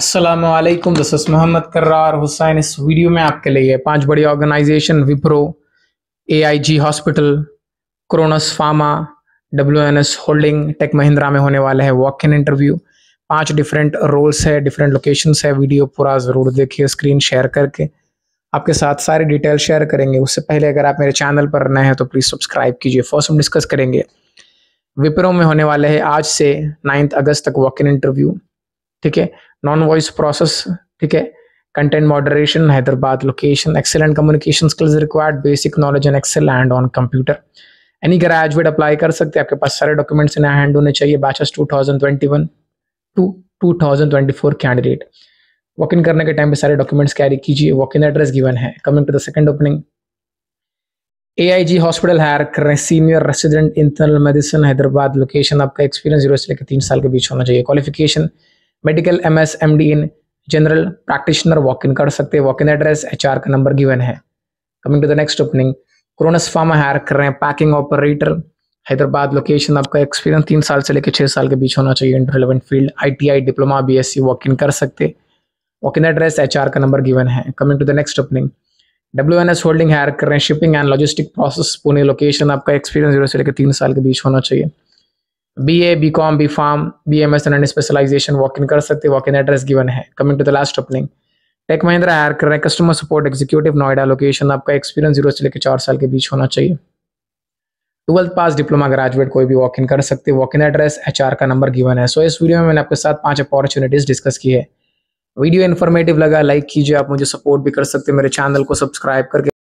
Aslam this Mohammad Karrar Hussain इस video में आपके लिए पांच बड़ी organization Wipro AIG hospital Cronus pharma WNS holding tech Mahindra में होने वाला है वॉक इन इंटरव्यू पांच डिफरेंट रोल्स है डिफरेंट लोकेशंस है वीडियो पूरा ज़रूर देखिए स्क्रीन शेयर करके आपके साथ सारी डिटेल शेयर करेंगे उससे पहले अगर आप मेरे चैनल पर नए हैं तो प्लीज़ सब्सक्राइब कीजिए फर्स्ट हम डिस्कस करेंगे विप्रो में होने वाले है आज से नाइन्थ अगस्त तक वॉक इन इंटरव्यू ठीक है नॉन वॉइस प्रोसेस ठीक है content moderation Hyderabad location excellent communication skills required basic knowledge in excel and on computer any graduate apply कर सकते हैं आपके पास सारे डॉक्यूमेंट्स इन हैंड होने चाहिए batches 2021 to 2024 candidate walk in करने के टाइम पे सारे डॉक्यूमेंट्स कैरी कीजिए वॉक इन एड्रेस गिवन है coming to the second opening AIG hospital hire कर रहे हैं senior resident internal medicine Hyderabad location आपका एक्सपीरियंस जीरो से लेकर तीन साल के बीच होना चाहिए qualification medical M S M D in general practitioner walk in कर सकते हैं walk in address H R का नंबर गिवन है coming to the next opening Cronus pharm hire कर रहे हैं पैकिंग ऑपरेटर हैदराबाद लोकेशन आपका एक्सपीरियंस तीन साल से लेकर छः साल के बीच होना चाहिए inter relevant field ITI diploma BSc walk in कर सकते वॉक इन एड्रेस एच का नंबर गिवन है coming to the next opening W N S holding hire कर रहे हैं shipping and logistic process Pune location आपका एक्सपीरियंस जीरो से लेकर तीन साल के बीच होना चाहिए B A B com B pharm B M S and specialization walk in कर सकते वॉक इन एड्रेस गिवन है coming to the last opening tech Mahindra hire कर रहे हैं customer support executive Noida location आपका एक्सपीरियंस जीरो से लेकर चार साल के बीच होना चाहिए ट्वेल्थ पास डिप्लोमा ग्रेजुएट कोई भी वॉक इन कर सकते वॉक इन एड्रेस एच का नंबर गिवन है सो so, इस वीडियो में मैंने आपके साथ पांच अपॉर्चुनिटीज डिस्कस की है वीडियो इन्फॉर्मेटिव लगा लाइक कीजिए आप मुझे सपोर्ट भी कर सकते मेरे चैनल को सब्सक्राइब करके